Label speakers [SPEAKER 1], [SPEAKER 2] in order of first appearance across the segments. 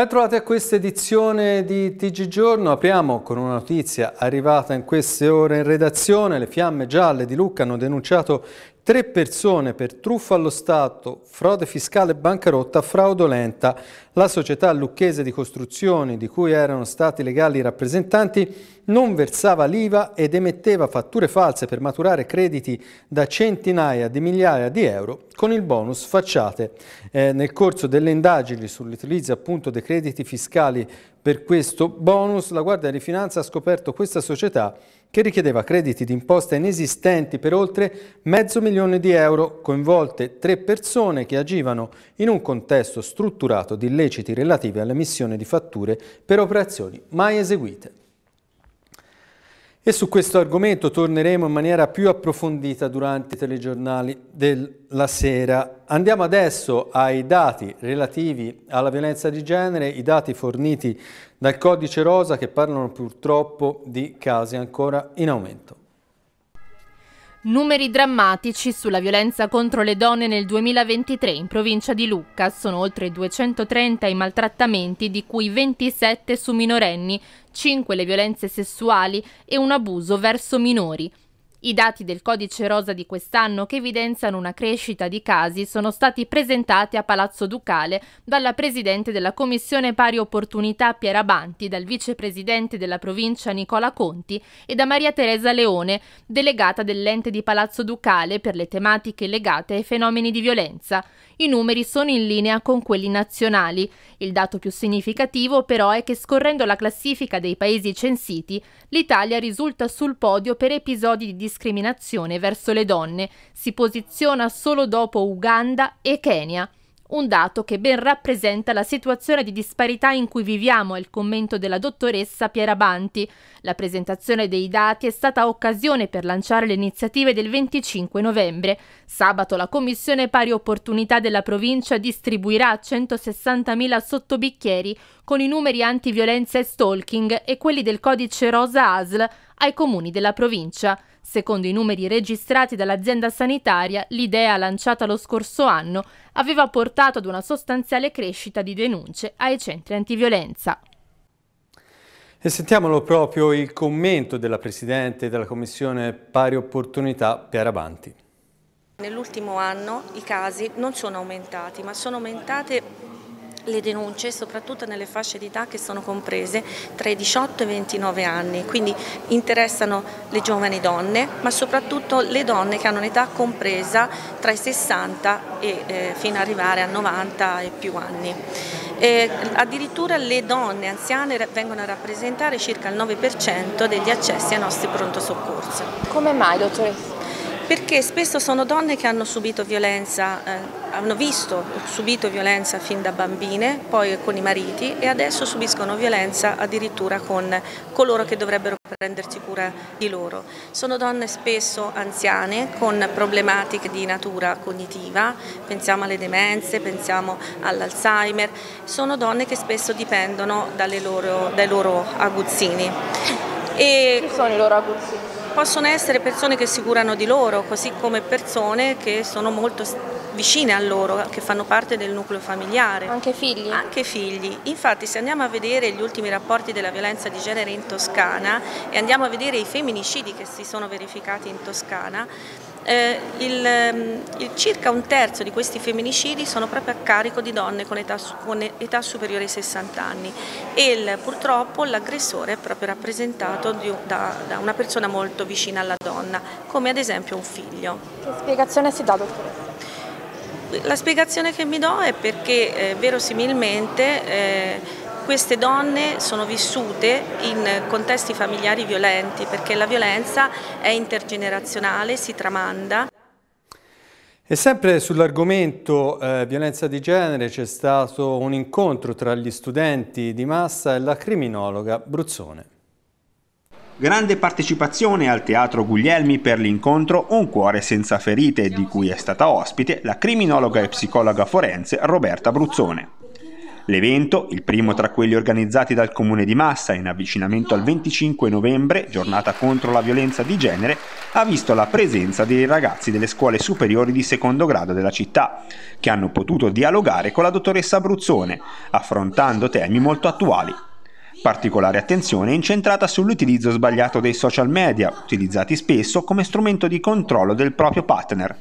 [SPEAKER 1] Bentrovati a questa edizione di TG Giorno. Apriamo con una notizia arrivata in queste ore in redazione. Le fiamme gialle di Lucca hanno denunciato tre persone per truffa allo Stato, frode fiscale e bancarotta fraudolenta. La società lucchese di costruzioni, di cui erano stati legali i rappresentanti, non versava l'IVA ed emetteva fatture false per maturare crediti da centinaia di migliaia di euro con il bonus facciate. Eh, nel corso delle indagini sull'utilizzo appunto dei crediti fiscali per questo bonus, la Guardia di Finanza ha scoperto questa società che richiedeva crediti d'imposta inesistenti per oltre mezzo milione di euro, coinvolte tre persone che agivano in un contesto strutturato di illeciti relativi all'emissione di fatture per operazioni mai eseguite. E su questo argomento torneremo in maniera più approfondita durante i telegiornali della sera. Andiamo adesso ai dati relativi alla violenza di genere, i dati forniti dal codice rosa che parlano purtroppo di casi ancora in aumento.
[SPEAKER 2] Numeri drammatici sulla violenza contro le donne nel 2023 in provincia di Lucca. Sono oltre 230 i maltrattamenti, di cui 27 su minorenni, 5 le violenze sessuali e un abuso verso minori. I dati del codice rosa di quest'anno, che evidenziano una crescita di casi, sono stati presentati a Palazzo Ducale dalla Presidente della Commissione Pari Opportunità Piera Banti, dal Vicepresidente della provincia Nicola Conti e da Maria Teresa Leone, delegata dell'ente di Palazzo Ducale per le tematiche legate ai fenomeni di violenza i numeri sono in linea con quelli nazionali. Il dato più significativo però è che scorrendo la classifica dei paesi censiti, l'Italia risulta sul podio per episodi di discriminazione verso le donne, si posiziona solo dopo Uganda e Kenya. Un dato che ben rappresenta la situazione di disparità in cui viviamo, è il commento della dottoressa Piera Banti. La presentazione dei dati è stata occasione per lanciare le iniziative del 25 novembre. Sabato la Commissione Pari Opportunità della provincia distribuirà 160.000 sottobicchieri con i numeri antiviolenza e stalking e quelli del codice rosa ASL ai comuni della provincia. Secondo i numeri registrati dall'azienda sanitaria, l'idea lanciata lo scorso anno aveva portato ad una sostanziale crescita di denunce ai centri antiviolenza.
[SPEAKER 1] E sentiamolo proprio il commento della Presidente della Commissione Pari Opportunità, Piera Banti.
[SPEAKER 3] Nell'ultimo anno i casi non sono aumentati, ma sono aumentate le denunce soprattutto nelle fasce d'età che sono comprese tra i 18 e i 29 anni, quindi interessano le giovani donne, ma soprattutto le donne che hanno un'età compresa tra i 60 e eh, fino ad arrivare a 90 e più anni. E eh, addirittura le donne anziane vengono a rappresentare circa il 9% degli accessi ai nostri pronto soccorso. Come mai, dottoressa? perché spesso sono donne che hanno subito violenza, eh, hanno visto, subito violenza fin da bambine, poi con i mariti e adesso subiscono violenza addirittura con coloro che dovrebbero prendersi cura di loro. Sono donne spesso anziane con problematiche di natura cognitiva, pensiamo alle demenze, pensiamo all'Alzheimer, sono donne che spesso dipendono loro, dai loro aguzzini. E... Chi sono i loro aguzzini? Possono essere persone che si curano di loro, così come persone che sono molto vicine a loro, che fanno parte del nucleo familiare. Anche figli? Anche figli. Infatti se andiamo a vedere gli ultimi rapporti della violenza di genere in Toscana e andiamo a vedere i femminicidi che si sono verificati in Toscana, eh, il, ehm, il, circa un terzo di questi femminicidi sono proprio a carico di donne con età, con età superiore ai 60 anni e il, purtroppo l'aggressore è proprio rappresentato di, da, da, una persona molto vicina alla donna, come ad esempio un figlio.
[SPEAKER 2] Che spiegazione si dà, dottoressa?
[SPEAKER 3] La spiegazione che mi do è perché eh, verosimilmente eh, queste donne sono vissute in contesti familiari violenti perché la violenza è intergenerazionale, si tramanda.
[SPEAKER 1] E sempre sull'argomento eh, violenza di genere c'è stato un incontro tra gli studenti di Massa e la criminologa Bruzzone.
[SPEAKER 4] Grande partecipazione al Teatro Guglielmi per l'incontro Un cuore senza ferite, di cui è stata ospite la criminologa e psicologa forense Roberta Bruzzone. L'evento, il primo tra quelli organizzati dal comune di Massa in avvicinamento al 25 novembre, giornata contro la violenza di genere, ha visto la presenza dei ragazzi delle scuole superiori di secondo grado della città, che hanno potuto dialogare con la dottoressa Abruzzone, affrontando temi molto attuali. Particolare attenzione è incentrata sull'utilizzo sbagliato dei social media, utilizzati spesso come strumento di controllo del proprio partner.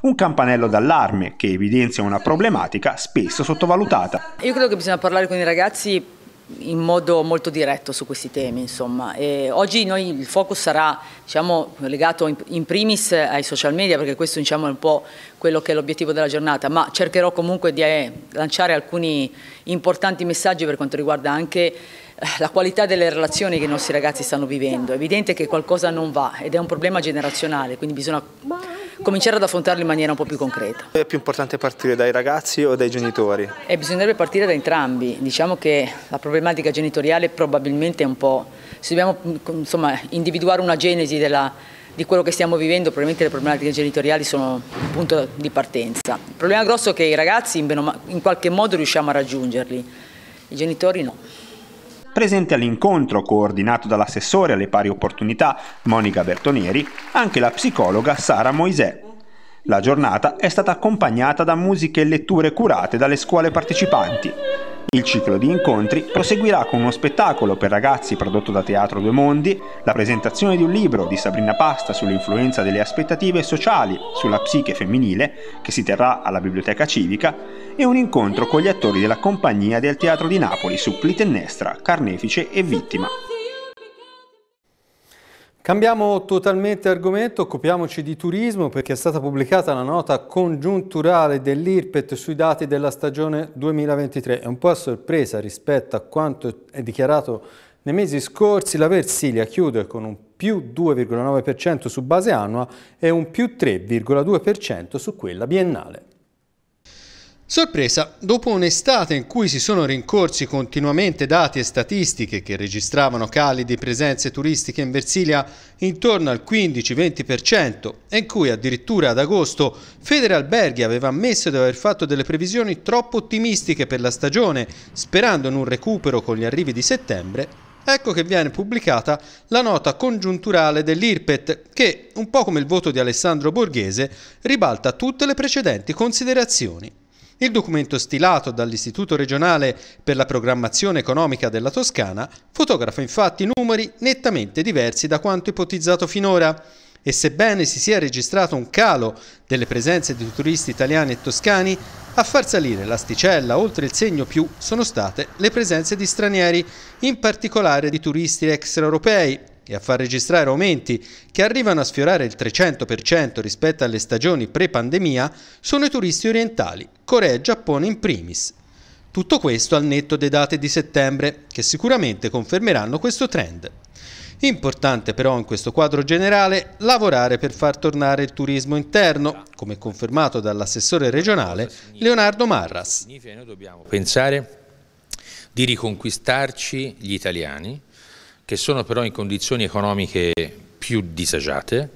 [SPEAKER 4] Un campanello d'allarme che evidenzia una problematica spesso sottovalutata.
[SPEAKER 2] Io credo che bisogna parlare con i ragazzi in modo molto diretto su questi temi. Insomma. E oggi noi, il focus sarà diciamo, legato in, primis ai social media, perché questo diciamo, è un po' quello che è l'obiettivo della giornata, ma cercherò comunque di eh, lanciare alcuni importanti messaggi per quanto riguarda anche la qualità delle relazioni che i nostri ragazzi stanno vivendo. È evidente che qualcosa non va ed è un problema generazionale, quindi bisogna cominciare ad affrontarlo in maniera un po' più concreta.
[SPEAKER 4] È più importante partire dai ragazzi o dai genitori?
[SPEAKER 2] E bisognerebbe partire da entrambi, diciamo che la problematica genitoriale probabilmente è un po', se dobbiamo insomma, individuare una genesi della, di quello che stiamo vivendo, probabilmente le problematiche genitoriali sono il punto di partenza. Il problema grosso è che i ragazzi in qualche modo riusciamo a raggiungerli, i genitori no
[SPEAKER 4] presente all'incontro coordinato dall'assessore alle pari opportunità Monica Bertonieri, anche la psicologa Sara Moisè. La giornata è stata accompagnata da musiche e letture curate dalle scuole partecipanti. Il ciclo di incontri proseguirà con uno spettacolo per ragazzi prodotto da Teatro Due Mondi, la presentazione di un libro di Sabrina Pasta sull'influenza delle aspettative sociali sulla psiche femminile, che si terrà alla Biblioteca Civica, e un incontro con gli attori della compagnia del Teatro di Napoli su Clitennestra, Carnefice e Vittima.
[SPEAKER 1] Cambiamo totalmente argomento, occupiamoci di turismo perché è stata pubblicata la nota congiunturale dell'IRPET sui dati della stagione 2023. È un po' a sorpresa rispetto a quanto è dichiarato nei mesi scorsi. La Versilia chiude con un più 2,9% su base annua e un più 3,2% su quella biennale. Sorpresa, dopo un'estate in cui si sono rincorsi continuamente dati e statistiche che registravano cali di presenze turistiche in Versilia intorno al 15-20% e in cui addirittura ad agosto Federalberghi aveva ammesso di aver fatto delle previsioni troppo ottimistiche per la stagione sperando in un recupero con gli arrivi di settembre, ecco che viene pubblicata la nota congiunturale dell'IRPET che, un po' come il voto di Alessandro Borghese, ribalta tutte le precedenti considerazioni. Il documento stilato dall'Istituto regionale per la programmazione economica della Toscana fotografa infatti numeri nettamente diversi da quanto ipotizzato finora e sebbene si sia registrato un calo delle presenze di turisti italiani e toscani, a far salire l'asticella oltre il segno più sono state le presenze di stranieri, in particolare di turisti extraeuropei, e a far registrare aumenti che arrivano a sfiorare il 300% rispetto alle stagioni pre-pandemia sono i turisti orientali, Corea e Giappone in primis. Tutto questo al netto dei date di settembre, che sicuramente confermeranno questo trend. Importante però in questo quadro generale lavorare per far tornare il turismo interno, come confermato dall'assessore
[SPEAKER 5] regionale Leonardo Marras. Significa dobbiamo pensare di riconquistarci gli italiani, che sono però in condizioni economiche più disagiate.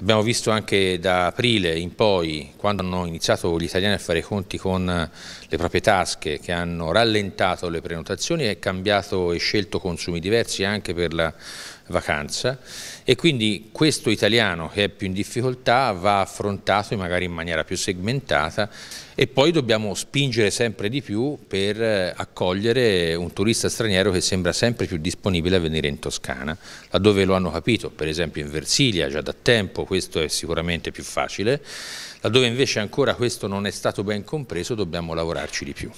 [SPEAKER 5] Abbiamo visto anche da aprile in poi, quando hanno iniziato gli italiani a fare i conti con eh, le proprie tasche, che hanno rallentato le prenotazioni e cambiato e scelto consumi diversi anche per la vacanza e quindi questo italiano che è più in difficoltà va affrontato magari in maniera più segmentata e poi dobbiamo spingere sempre di più per eh, accogliere un turista straniero che sembra sempre più disponibile a venire in Toscana, laddove lo hanno capito, per esempio in Versilia già da tempo questo è sicuramente più facile, laddove invece ancora questo non è stato ben compreso dobbiamo lavorarci di più.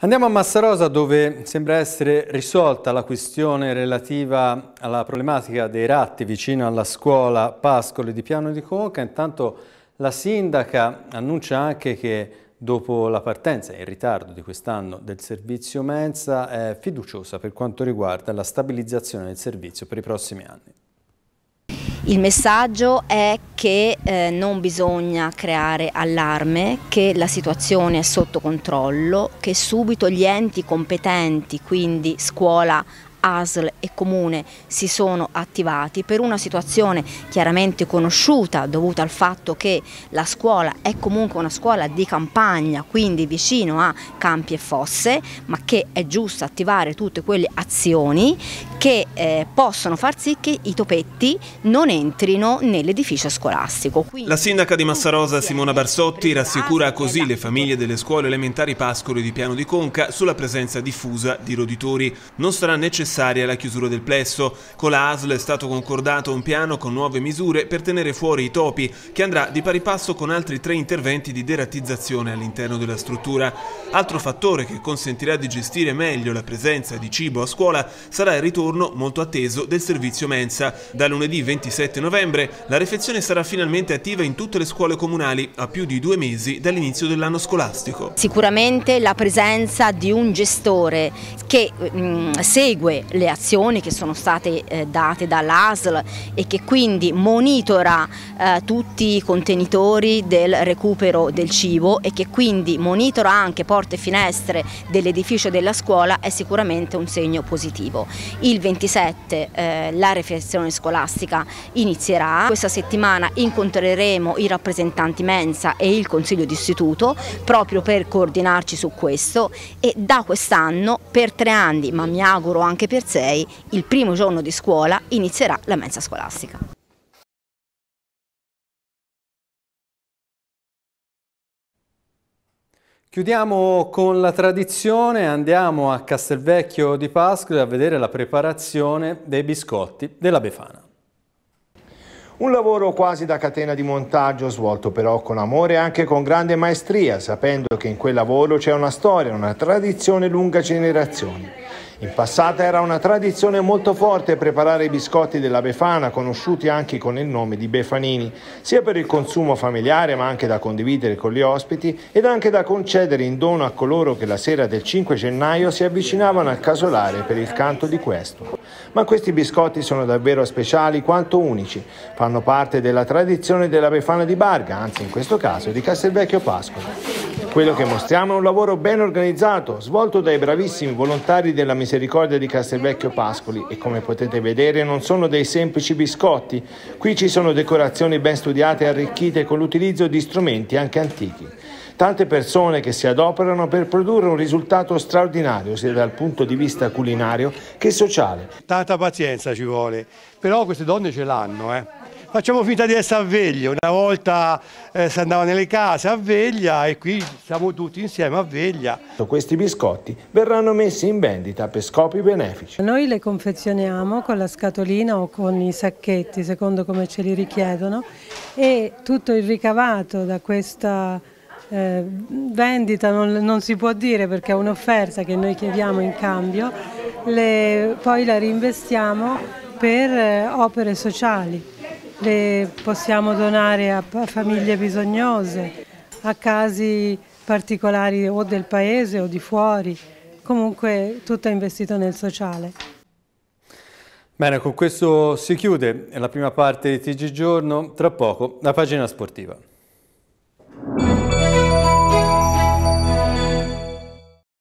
[SPEAKER 1] Andiamo a Massarosa dove sembra essere risolta la questione relativa alla problematica dei ratti vicino alla scuola Pascoli di Piano di Conca. Intanto la sindaca annuncia anche che dopo la partenza in ritardo di quest'anno del servizio mensa è fiduciosa per quanto riguarda la stabilizzazione del servizio per i prossimi anni.
[SPEAKER 6] Il messaggio è che eh, non bisogna creare allarme, che la situazione è sotto controllo, che subito gli enti competenti, quindi scuola, ASL e Comune si sono attivati per una situazione chiaramente conosciuta dovuta al fatto che la scuola è comunque una scuola di campagna, quindi vicino a campi e fosse, ma che è giusto attivare tutte quelle azioni che eh, possono far sì che i topetti non entrino nell'edificio scolastico. Quindi...
[SPEAKER 4] La sindaca di Massarosa Simona Barsotti rassicura così le famiglie delle scuole elementari Pascoli di Piano di Conca sulla presenza diffusa di roditori. Non sarà necessario necessarie alla chiusura del plesso. Con la ASL è stato concordato un piano con nuove misure per tenere fuori i topi, che andrà di pari passo con altri tre interventi di derattizzazione all'interno della struttura. Altro fattore che consentirà di gestire meglio la presenza di cibo a scuola sarà il ritorno molto atteso del servizio mensa. Da lunedì 27 novembre la refezione sarà finalmente attiva in tutte le scuole comunali a più di due mesi dall'inizio dell'anno scolastico.
[SPEAKER 6] Sicuramente la presenza di un gestore che mh, mm, segue le azioni che sono state eh, date dall'ASL e che quindi monitora eh, tutti i contenitori del recupero del cibo e che quindi monitora anche porte e finestre dell'edificio della scuola è sicuramente un segno positivo. Il 27 eh, la riflessione scolastica inizierà, questa settimana incontreremo i rappresentanti mensa e il consiglio d'istituto proprio per coordinarci su questo e da quest'anno per tre anni, ma mi auguro anche per 6 il primo giorno di scuola inizierà la mensa scolastica.
[SPEAKER 1] Chiudiamo con la tradizione, andiamo a Castelvecchio di Pasqua a vedere la preparazione dei biscotti della Befana.
[SPEAKER 5] Un lavoro quasi da catena di montaggio, svolto però con amore e anche con grande maestria, sapendo che in quel lavoro c'è una storia, una tradizione lunga generazioni. In passata era una tradizione molto forte preparare i biscotti della Befana, conosciuti anche con il nome di Befanini, sia per il consumo familiare ma anche da condividere con gli ospiti ed anche da concedere in dono a coloro che la sera del 5 gennaio si avvicinavano al casolare per il canto di questo. Ma questi biscotti sono davvero speciali quanto unici, fanno parte della tradizione della Befana di Barga, anzi in questo caso di Castelvecchio Pasqua. Quello che mostriamo è un lavoro ben organizzato, svolto dai bravissimi volontari della Misericordia di Castelvecchio Pascoli e come potete vedere non sono dei semplici biscotti, qui ci sono decorazioni ben studiate e arricchite con l'utilizzo di strumenti anche antichi. Tante persone che si adoperano per produrre un risultato straordinario sia dal punto di vista culinario che sociale. Tanta pazienza ci vuole, però queste donne ce l'hanno, eh facciamo finta di essere a veglia, una volta eh, si andava nelle case a veglia e qui siamo tutti insieme a veglia. Questi biscotti verranno messi in vendita per scopi benefici.
[SPEAKER 3] Noi le confezioniamo con la scatolina o con i sacchetti, secondo come ce li richiedono, e tutto il ricavato da questa eh, vendita non, non, si può dire perché è un'offerta che noi chiediamo in cambio, le, poi la reinvestiamo per eh, opere sociali le possiamo donare a famiglie bisognose, a casi particolari o del paese o di fuori, comunque tutto è investito nel sociale.
[SPEAKER 1] Bene, con questo si chiude la prima parte di TG Giorno, tra poco la pagina sportiva.